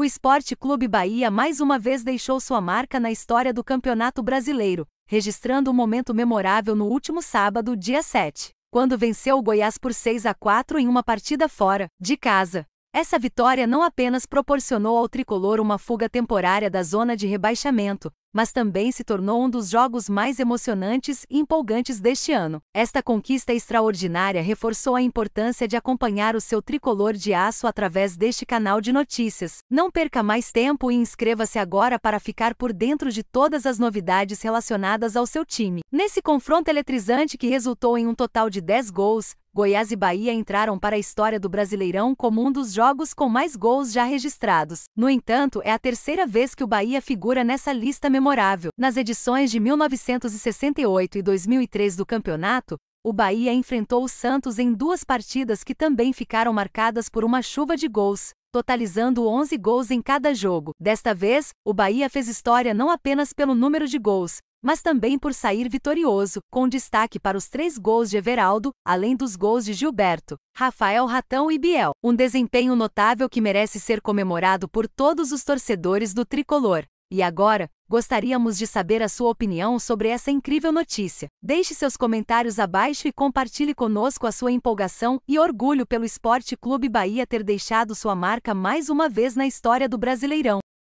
O Esporte Clube Bahia mais uma vez deixou sua marca na história do Campeonato Brasileiro, registrando um momento memorável no último sábado, dia 7, quando venceu o Goiás por 6 a 4 em uma partida fora, de casa. Essa vitória não apenas proporcionou ao tricolor uma fuga temporária da zona de rebaixamento, mas também se tornou um dos jogos mais emocionantes e empolgantes deste ano. Esta conquista extraordinária reforçou a importância de acompanhar o seu tricolor de aço através deste canal de notícias. Não perca mais tempo e inscreva-se agora para ficar por dentro de todas as novidades relacionadas ao seu time. Nesse confronto eletrizante que resultou em um total de 10 gols, Goiás e Bahia entraram para a história do Brasileirão como um dos jogos com mais gols já registrados. No entanto, é a terceira vez que o Bahia figura nessa lista memorável. Nas edições de 1968 e 2003 do campeonato, o Bahia enfrentou o Santos em duas partidas que também ficaram marcadas por uma chuva de gols, totalizando 11 gols em cada jogo. Desta vez, o Bahia fez história não apenas pelo número de gols, mas também por sair vitorioso, com destaque para os três gols de Everaldo, além dos gols de Gilberto, Rafael Ratão e Biel. Um desempenho notável que merece ser comemorado por todos os torcedores do tricolor. E agora, Gostaríamos de saber a sua opinião sobre essa incrível notícia. Deixe seus comentários abaixo e compartilhe conosco a sua empolgação e orgulho pelo Esporte Clube Bahia ter deixado sua marca mais uma vez na história do Brasileirão.